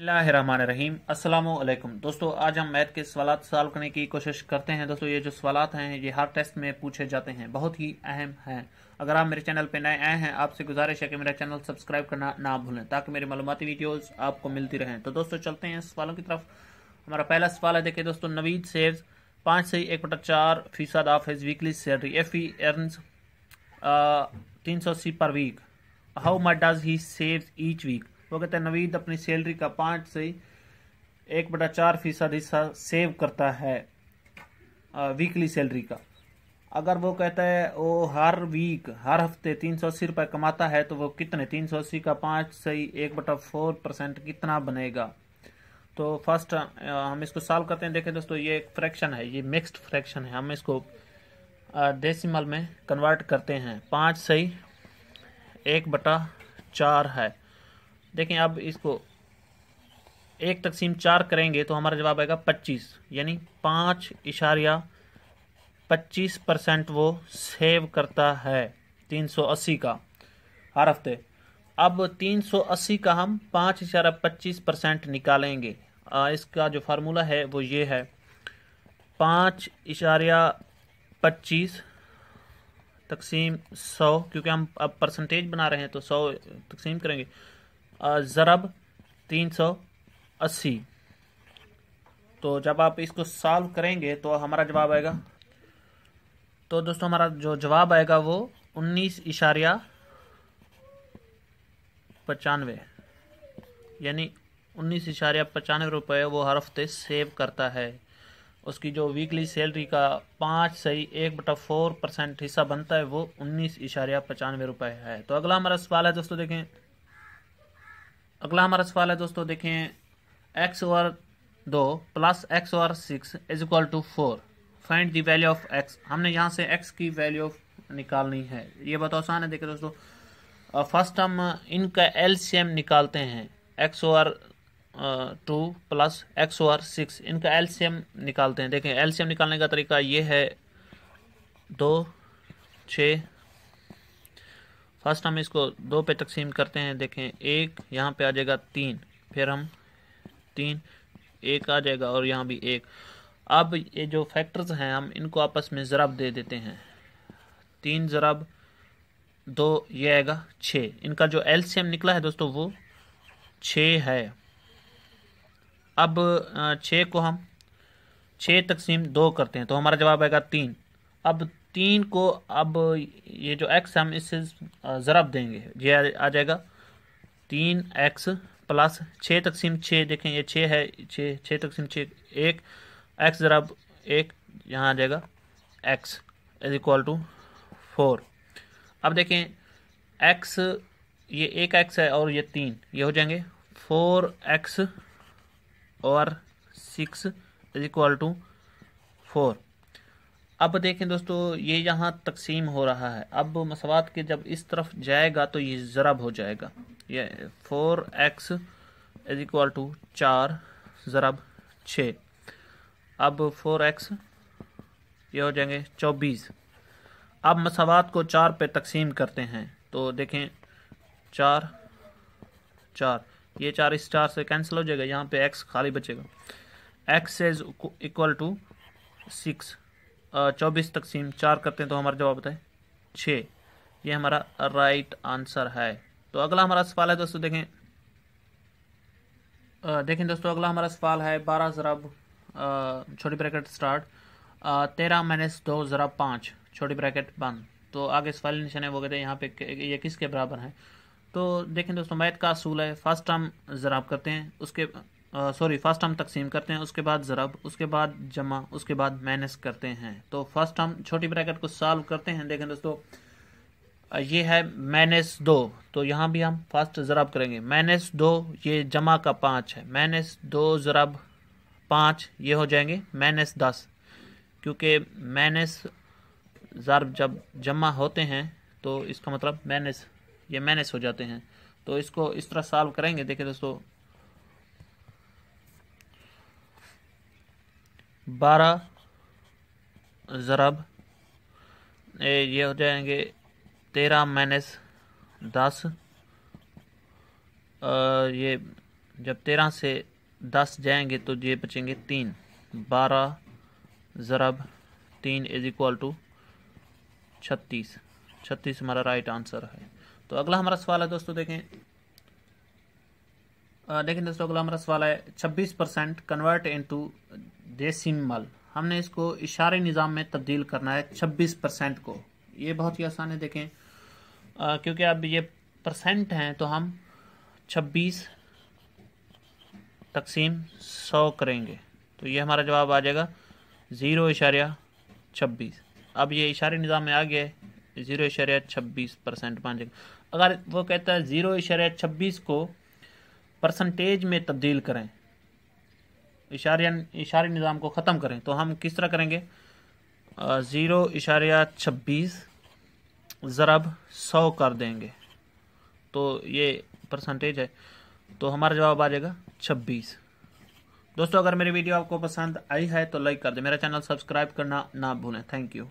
रहीम असलकुम दोस्तों आज हम मैथ के सवाल सॉल्व करने की कोशिश करते हैं दोस्तों ये जो सवाल हैं ये हर टेस्ट में पूछे जाते हैं बहुत ही अहम हैं अगर आप मेरे चैनल पर नए आए हैं आपसे गुजारिश है कि मेरा चैनल सब्सक्राइब करना ना भूलें ताकि मेरी मालूमती वीडियोज़ आपको मिलती रहें तो दोस्तों चलते हैं सवालों की तरफ हमारा पहला सवाल है देखिए दोस्तों नवीद सेव पाँच से एक बटा चार फीसद of his weekly salary F E earns तीन सौ अस्सी per week how much does he save each week वो कहते हैं नवीद अपनी सैलरी का पाँच से एक बटा चार फीसद हिस्सा सेव करता है वीकली सैलरी का अगर वो कहता है वो हर वीक हर हफ्ते तीन सौ अस्सी रुपये कमाता है तो वो कितने तीन सौ अस्सी का पाँच से एक बटा फोर परसेंट कितना बनेगा तो फर्स्ट हम इसको सॉल्व करते हैं देखें दोस्तों ये एक फ्रैक्शन है ये मिक्स्ड फ्रैक्शन है हम इसको डेसिमल में कन्वर्ट करते हैं पाँच से एक बटा चार है देखें अब इसको एक तकसीम चार करेंगे तो हमारा जवाब आएगा पच्चीस यानी पाँच इशारिया पच्चीस परसेंट वो सेव करता है तीन सौ अस्सी का हर हफ्ते अब तीन सौ अस्सी का हम पाँच इशारा पच्चीस परसेंट निकालेंगे आ, इसका जो फार्मूला है वो ये है पाँच इशारिया पच्चीस तकसीम सौ क्योंकि हम अब परसेंटेज बना रहे हैं तो सौ तकसीम करेंगे ज़रब तीन सौ अस्सी तो जब आप इसको सॉल्व करेंगे तो हमारा जवाब आएगा तो दोस्तों हमारा जो जवाब आएगा वो उन्नीस इशारिया पचानवे यानी उन्नीस इशारिया पचानवे रुपये वो हर हफ्ते सेव करता है उसकी जो वीकली सैलरी का पाँच सही एक बटा फोर परसेंट हिस्सा बनता है वो उन्नीस इशारिया पचानवे रुपये है तो अगला हमारा सवाल है दोस्तों देखें अगला हमारा सवाल है दोस्तों देखें एक्स ओवर दो plus x over six is equal to four find the value of x हमने यहाँ से एक्स की वैल्यू निकालनी है ये बहुत आसान है देखें दोस्तों फर्स्ट हम इनका एल निकालते हैं x over two plus x over six इनका एलसीएम निकालते हैं देखें एलसीएम निकालने का तरीका ये है दो छः फर्स्ट हम इसको दो पे तकसीम करते हैं देखें एक यहाँ पे आ जाएगा तीन फिर हम तीन एक आ जाएगा और यहाँ भी एक अब ये जो फैक्टर्स हैं हम इनको आपस में ज़रब दे देते हैं तीन ज़रब दो ये आएगा छः इनका जो एल्शियम निकला है दोस्तों वो छः है अब छः को हम छः तकसीम दो करते हैं तो हमारा जवाब आएगा तीन अब तीन को अब ये जो एक्स हम इससे ज़रब देंगे ये आ जाएगा तीन एक्स प्लस छः तकसीम छः देखें ये छः है छः छः तकसीम छः एक एक्स ज़रब एक यहाँ आ जाएगा x is equal to four अब देखें एक्स ये एक एक्स है और ये तीन ये हो जाएंगे फोर एक्स और six is equal to four अब देखें दोस्तों ये यहाँ तकसीम हो रहा है अब मसवात के जब इस तरफ जाएगा तो ये ज़रब हो जाएगा ये four x is equal to चार ज़रब छ अब फोर एक्स ये हो जाएंगे चौबीस अब मसवात को चार पे तकसीम करते हैं तो देखें चार चार ये चार इस चार से कैंसिल हो जाएगा यहाँ पे एक्स खाली बचेगा x is equal to six चौबीस तकसीम चार करते हैं तो हमारा जवाब होता है छः ये हमारा राइट आंसर है तो अगला हमारा सवाल है दोस्तों देखें देखें दोस्तों अगला हमारा सवाल है बारह जरा छोटी ब्रैकेट स्टार्ट तेरह माइनस दो ज़रा पाँच छोटी ब्रैकेट बंद तो आगे सवाल निशान है वो कहते हैं यहाँ पे ये किसके बराबर है तो देखें दोस्तों मैथ का असूल है फर्स्ट टर्म ज़राब करते हैं उसके सॉरी फर्स्ट हम तकसीम करते हैं उसके बाद ज़रब उसके बाद जमा उसके बाद माइनस करते हैं तो फर्स्ट हम छोटी ब्रैकेट को सॉल्व करते हैं देखें दोस्तों ये है माइनस दो तो यहाँ भी हम फर्स्ट ज़रब करेंगे माइनस दो ये जमा का पाँच है माइनस दो ज़रब पाँच ये हो जाएंगे माइनस दस क्योंकि माइनस ज़रब जब जमा होते हैं तो इसका मतलब माइनस ये माइनस हो जाते हैं तो इसको इस तरह सॉल्व करेंगे देखें दोस्तों बारह ज़रब ये हो जाएंगे तेरह माइनस दस ये जब तेरह से दस जाएंगे तो ये बचेंगे तीन बारह ज़रब तीन इज इक्वल टू छत्तीस छत्तीस हमारा राइट आंसर है तो अगला हमारा सवाल है दोस्तों देखें लेकिन दोस्तों अगला हमारा सवाल है छब्बीस परसेंट कन्वर्ट इनटू डेसिमल हमने इसको इशारे निज़ाम में तब्दील करना है 26 परसेंट को ये बहुत ही आसान है देखें आ, क्योंकि अब ये परसेंट हैं तो हम 26 तकसीम 100 करेंगे तो ये हमारा जवाब आ जाएगा ज़ीरो इशारिया छब्बीस अब ये इशारे निज़ाम में आ गया है ज़ीरो इशारिया छब्बीस परसेंट बन जाएगा अगर वो कहता है ज़ीरो इशारिया छब्बीस को परसेंटेज में तब्दील करें इशारिया इशारे निज़ाम को ख़त्म करें तो हम किस तरह करेंगे ज़ीरो इशारिया छब्बीस ज़रब सौ कर देंगे तो ये परसेंटेज है तो हमारा जवाब आ जाएगा छब्बीस दोस्तों अगर मेरी वीडियो आपको पसंद आई है तो लाइक कर दें मेरा चैनल सब्सक्राइब करना ना भूलें थैंक यू